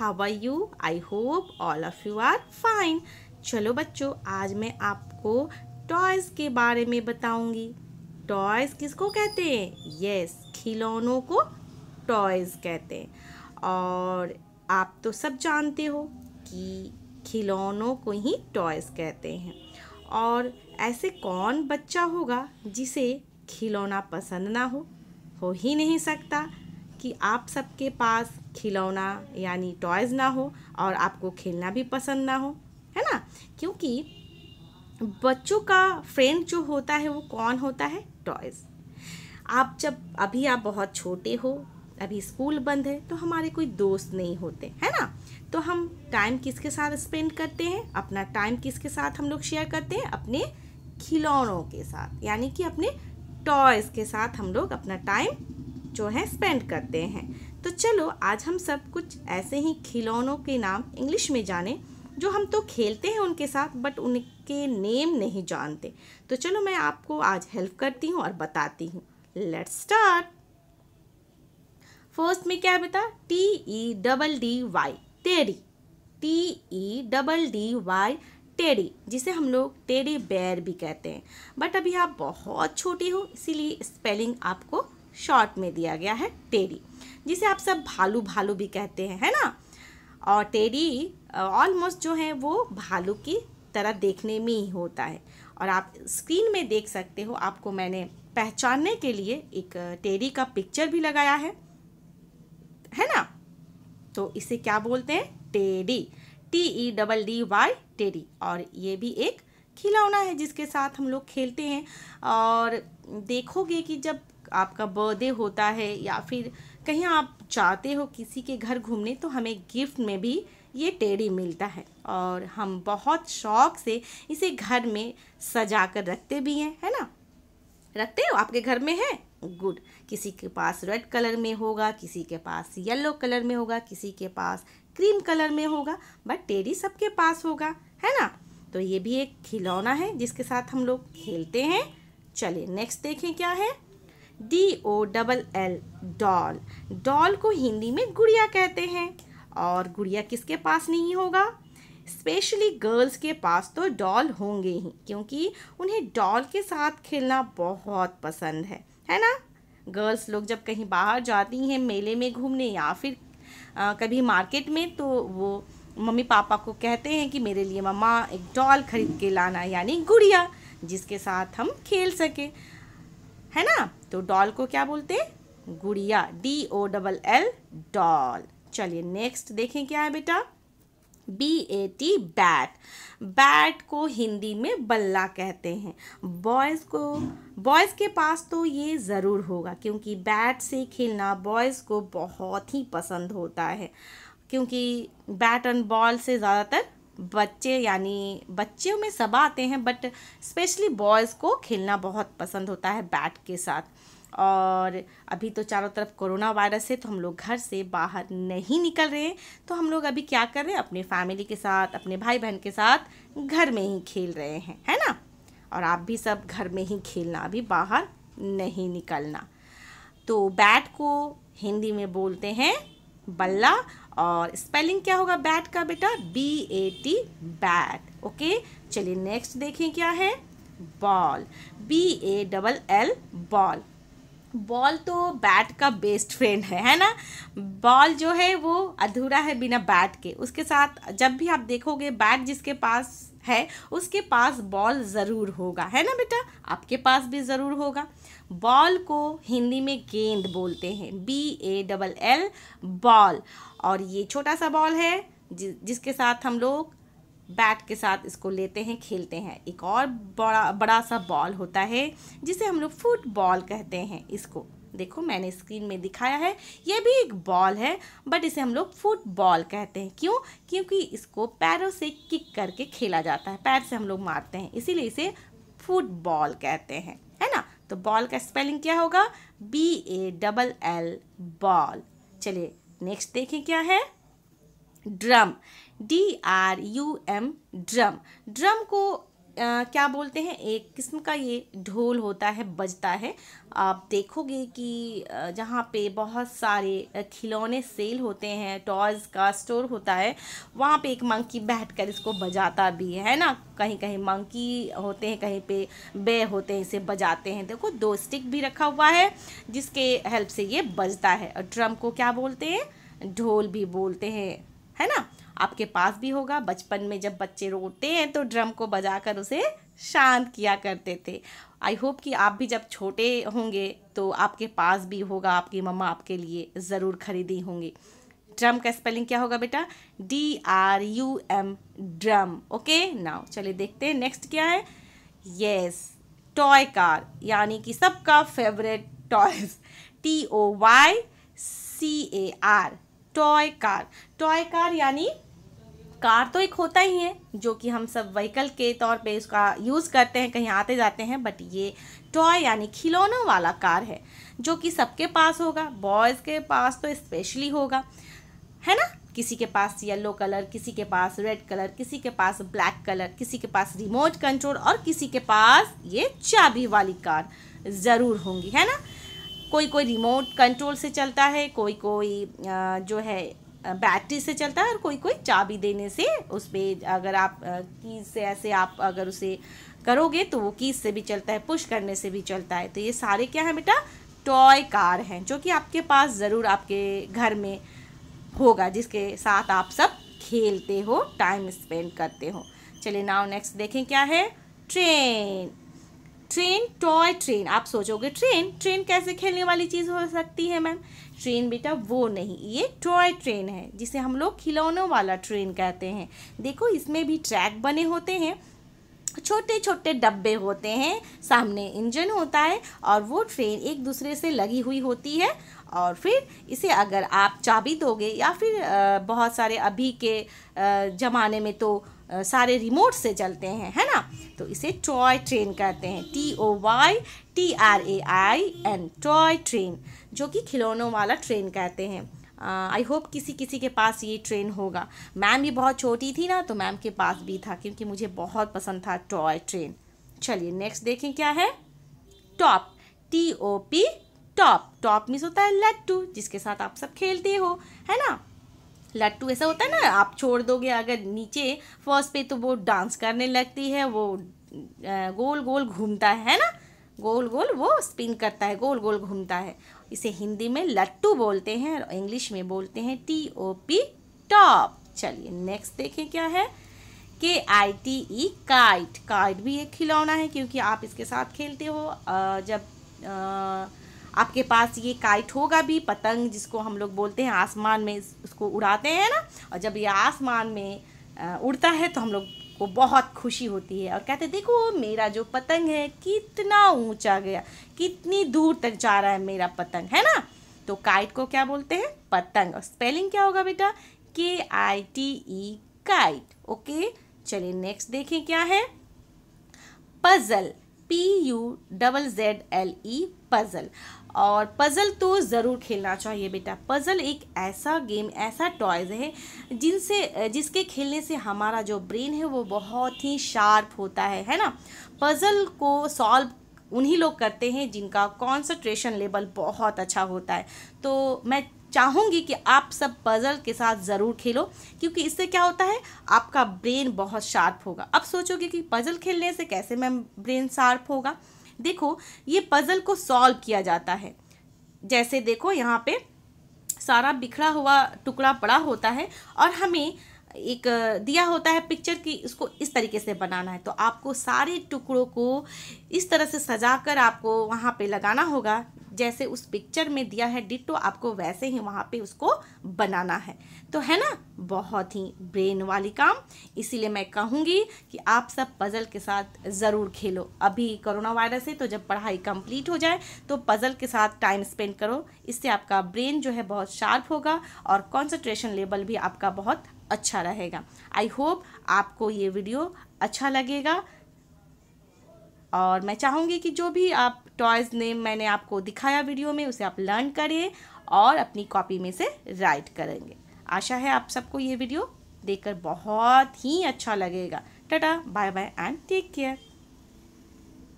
how are you I hope all of you are fine चलो बच्चों आज मैं आपको टॉयज़ के बारे में बताऊंगी टॉयज़ किसको कहते हैं यस खिलौनों को टॉयज़ कहते हैं और आप तो सब जानते हो कि खिलौनों को ही टॉयज़ कहते हैं और ऐसे कौन बच्चा होगा जिसे खिलौना पसंद ना हो हो ही नहीं सकता कि आप सबके पास खिलौना यानी टॉयज़ ना हो और आपको खेलना भी पसंद ना हो है ना क्योंकि बच्चों का फ्रेंड जो होता है वो कौन होता है टॉयज़ आप जब अभी आप बहुत छोटे हो अभी स्कूल बंद है तो हमारे कोई दोस्त नहीं होते है ना तो हम टाइम किसके साथ स्पेंड करते हैं अपना टाइम किसके साथ हम लोग शेयर करते हैं अपने खिलौनों के साथ यानी कि अपने टॉयज़ के साथ हम लोग अपना टाइम जो है स्पेंड करते हैं तो चलो आज हम सब कुछ ऐसे ही खिलौनों के नाम इंग्लिश में जाने जो हम तो खेलते हैं उनके साथ बट उनके नेम नहीं जानते तो चलो मैं आपको आज हेल्प करती हूँ और बताती हूँ लेट्स स्टार्ट फर्स्ट में क्या बता T E double D Y teddy T E double D Y teddy जिसे हम लोग टेडी बैर भी कहते हैं बट अभी आप बहुत छोटी हो इसीलिए स्पेलिंग आपको शॉर्ट में दिया गया है टेडी जिसे आप सब भालू भालू भी कहते हैं है ना और टेरी ऑलमोस्ट जो है वो भालू की तरह देखने में ही होता है और आप स्क्रीन में देख सकते हो आपको मैंने पहचानने के लिए एक टेरी का पिक्चर भी लगाया है है ना तो इसे क्या बोलते हैं teddy T E double D Y e teddy और ये भी एक खिलौना है जिसके साथ हम लोग खेलते हैं और देखोगे कि जब आपका बर्थडे होता है या फिर कहीं आप चाहते हो किसी के घर घूमने तो हमें गिफ्ट में भी ये टेढ़ी मिलता है और हम बहुत शौक से इसे घर में सजा कर रखते भी हैं है ना रखते हो आपके घर में है गुड किसी के पास रेड कलर में होगा किसी के पास येलो कलर में होगा किसी के पास क्रीम कलर में होगा बट टेढ़ी सबके पास होगा है ना तो ये भी एक खिलौना है जिसके साथ हम लोग खेलते हैं चलिए नेक्स्ट देखें क्या है D O double L doll doll को हिंदी में गुड़िया कहते हैं और गुड़िया किसके पास नहीं होगा स्पेशली गर्ल्स के पास तो डॉल होंगे ही क्योंकि उन्हें डॉल के साथ खेलना बहुत पसंद है है ना गर्ल्स लोग जब कहीं बाहर जाती हैं मेले में घूमने या फिर आ, कभी मार्केट में तो वो मम्मी पापा को कहते हैं कि मेरे लिए मम्मा एक डॉल खरीद के लाना यानी गुड़िया जिसके साथ हम खेल सकें है ना तो डॉल को क्या बोलते हैं गुड़िया D O double L doll चलिए नेक्स्ट देखें क्या है बेटा B A T bat bat को हिंदी में बल्ला कहते हैं बॉयज़ को बॉयज़ के पास तो ये ज़रूर होगा क्योंकि बैट से खेलना बॉयज़ को बहुत ही पसंद होता है क्योंकि बैट एंड बॉल से ज़्यादातर बच्चे यानी बच्चों में सब आते हैं बट स्पेशली बॉयज़ को खेलना बहुत पसंद होता है बैट के साथ और अभी तो चारों तरफ कोरोना वायरस है तो हम लोग घर से बाहर नहीं निकल रहे हैं तो हम लोग अभी क्या कर रहे हैं अपने फैमिली के साथ अपने भाई बहन के साथ घर में ही खेल रहे हैं है ना और आप भी सब घर में ही खेलना अभी बाहर नहीं निकलना तो बैट को हिंदी में बोलते हैं बल्ला और स्पेलिंग क्या होगा बैट का बेटा B A T bat okay चलिए नेक्स्ट देखें क्या है ball B A double L ball ball तो बैट का बेस्ट फ्रेंड है है ना बॉल जो है वो अधूरा है बिना बैट के उसके साथ जब भी आप देखोगे बैट जिसके पास है उसके पास बॉल ज़रूर होगा है ना बेटा आपके पास भी ज़रूर होगा बॉल को हिंदी में गेंद बोलते हैं B A double L ball और ये छोटा सा बॉल है जिसके साथ हम लोग बैट के साथ इसको लेते हैं खेलते हैं एक और बड़ा बड़ा सा बॉल होता है जिसे हम लोग फुटबॉल कहते हैं इसको देखो मैंने स्क्रीन में दिखाया है यह भी एक बॉल है बट इसे हम लोग फुटबॉल कहते हैं क्यों क्योंकि इसको पैरों से किक करके खेला जाता है पैर से हम लोग मारते हैं इसीलिए इसे फुटबॉल कहते हैं है ना तो बॉल का स्पेलिंग क्या होगा B A double L ball चलिए नेक्स्ट देखें क्या है drum D R U M drum drum को Uh, क्या बोलते हैं एक किस्म का ये ढोल होता है बजता है आप देखोगे कि जहाँ पे बहुत सारे खिलौने सेल होते हैं टॉयज़ का स्टोर होता है वहाँ पे एक मंकी बैठकर इसको बजाता भी है ना कहीं कहीं मंकी होते हैं कहीं पे बे होते हैं इसे बजाते हैं देखो दो स्टिक भी रखा हुआ है जिसके हेल्प से ये बजता है और ड्रम को क्या बोलते हैं ढोल भी बोलते हैं है ना आपके पास भी होगा बचपन में जब बच्चे रोते हैं तो ड्रम को बजाकर उसे शांत किया करते थे आई होप कि आप भी जब छोटे होंगे तो आपके पास भी होगा आपकी मम्मा आपके लिए ज़रूर खरीदी होंगी ड्रम का स्पेलिंग क्या होगा बेटा D R U M drum okay now चलिए देखते हैं नेक्स्ट क्या है यस टॉय कार यानी कि सबका favourite toys T O Y C A R toy car toy car यानी कार तो एक होता ही है जो कि हम सब व्हीकल के तौर पे उसका यूज़ करते हैं कहीं आते जाते हैं बट ये टॉय यानी खिलौना वाला कार है जो कि सबके पास होगा बॉयज़ के पास तो स्पेशली होगा है ना किसी के पास येलो कलर किसी के पास रेड कलर किसी के पास ब्लैक कलर किसी के पास रिमोट कंट्रोल और किसी के पास ये चाबी वाली कार ज़रूर होंगी है ना कोई कोई रिमोट कंट्रोल से चलता है कोई कोई जो है बैटरी से चलता है और कोई कोई चाबी देने से उस पर अगर आप की से ऐसे आप अगर उसे करोगे तो वो कीज से भी चलता है पुश करने से भी चलता है तो ये सारे क्या हैं बेटा टॉय कार हैं जो कि आपके पास ज़रूर आपके घर में होगा जिसके साथ आप सब खेलते हो टाइम स्पेंड करते हो चलिए नाउ नेक्स्ट देखें क्या है ट्रेन ट्रेन टॉय ट्रेन आप सोचोगे ट्रेन ट्रेन कैसे खेलने वाली चीज़ हो सकती है मैम ट्रेन बेटा वो नहीं ये टॉय ट्रेन है जिसे हम लोग खिलौनों वाला ट्रेन कहते हैं देखो इसमें भी ट्रैक बने होते हैं छोटे छोटे डब्बे होते हैं सामने इंजन होता है और वो ट्रेन एक दूसरे से लगी हुई होती है और फिर इसे अगर आप चाबी दोगे या फिर बहुत सारे अभी के ज़माने में तो सारे रिमोट से चलते हैं है ना तो इसे टॉय ट्रेन कहते हैं T O Y T R A I N toy train जो कि खिलौनों वाला ट्रेन कहते हैं आई होप किसी किसी के पास ये ट्रेन होगा मैम भी बहुत छोटी थी ना तो मैम के पास भी था क्योंकि मुझे बहुत पसंद था टॉय ट्रेन चलिए नेक्स्ट देखें क्या है top T O P top top means होता है लट्टू जिसके साथ आप सब खेलते हो है ना लट्टू ऐसा होता है ना आप छोड़ दोगे अगर नीचे फर्स्ट पे तो वो डांस करने लगती है वो गोल गोल घूमता है ना गोल गोल वो स्पिन करता है गोल गोल घूमता है इसे हिंदी में लट्टू बोलते हैं और इंग्लिश में बोलते हैं टी ओ पी टॉप चलिए नेक्स्ट देखें क्या है K I T E kite kite भी एक खिलौना है क्योंकि आप इसके साथ खेलते हो जब आपके पास ये काइट होगा भी पतंग जिसको हम लोग बोलते हैं आसमान में उसको उड़ाते हैं ना और जब ये आसमान में उड़ता है तो हम लोग को बहुत खुशी होती है और कहते देखो मेरा जो पतंग है कितना ऊंचा गया कितनी दूर तक जा रहा है मेरा पतंग है ना तो काइट को क्या बोलते हैं पतंग और स्पेलिंग क्या होगा बेटा K I T E kite okay चलिए नेक्स्ट देखें क्या है puzzle P U double Z L E puzzle और पज़ल तो ज़रूर खेलना चाहिए बेटा पज़ल एक ऐसा गेम ऐसा टॉयज़ है जिनसे जिसके खेलने से हमारा जो ब्रेन है वो बहुत ही शार्प होता है है ना पज़ल को सॉल्व उन्हीं लोग करते हैं जिनका कॉन्सनट्रेशन लेवल बहुत अच्छा होता है तो मैं चाहूँगी कि आप सब पज़ल के साथ ज़रूर खेलो क्योंकि इससे क्या होता है आपका ब्रेन बहुत शार्प होगा अब सोचोगे कि पज़ल खेलने से कैसे मैम ब्रेन शार्प होगा देखो ये पज़ल को सॉल्व किया जाता है जैसे देखो यहाँ पे सारा बिखरा हुआ टुकड़ा पड़ा होता है और हमें एक दिया होता है पिक्चर की इसको इस तरीके से बनाना है तो आपको सारे टुकड़ों को इस तरह से सजा कर आपको वहाँ पे लगाना होगा जैसे उस पिक्चर में दिया है डिटो तो आपको वैसे ही वहाँ पे उसको बनाना है तो है ना बहुत ही ब्रेन वाली काम इसीलिए मैं कहूँगी कि आप सब पज़ल के साथ ज़रूर खेलो अभी कोरोना वायरस है तो जब पढ़ाई कंप्लीट हो जाए तो पज़ल के साथ टाइम स्पेंड करो इससे आपका ब्रेन जो है बहुत शार्प होगा और कॉन्सेंट्रेशन लेवल भी आपका बहुत अच्छा रहेगा आई होप आपको ये वीडियो अच्छा लगेगा और मैं चाहूँगी कि जो भी आप टॉयज़ नेम मैंने आपको दिखाया वीडियो में उसे आप लर्न करें और अपनी कॉपी में से राइट करेंगे आशा है आप सबको ये वीडियो देखकर बहुत ही अच्छा लगेगा tata bye bye and take care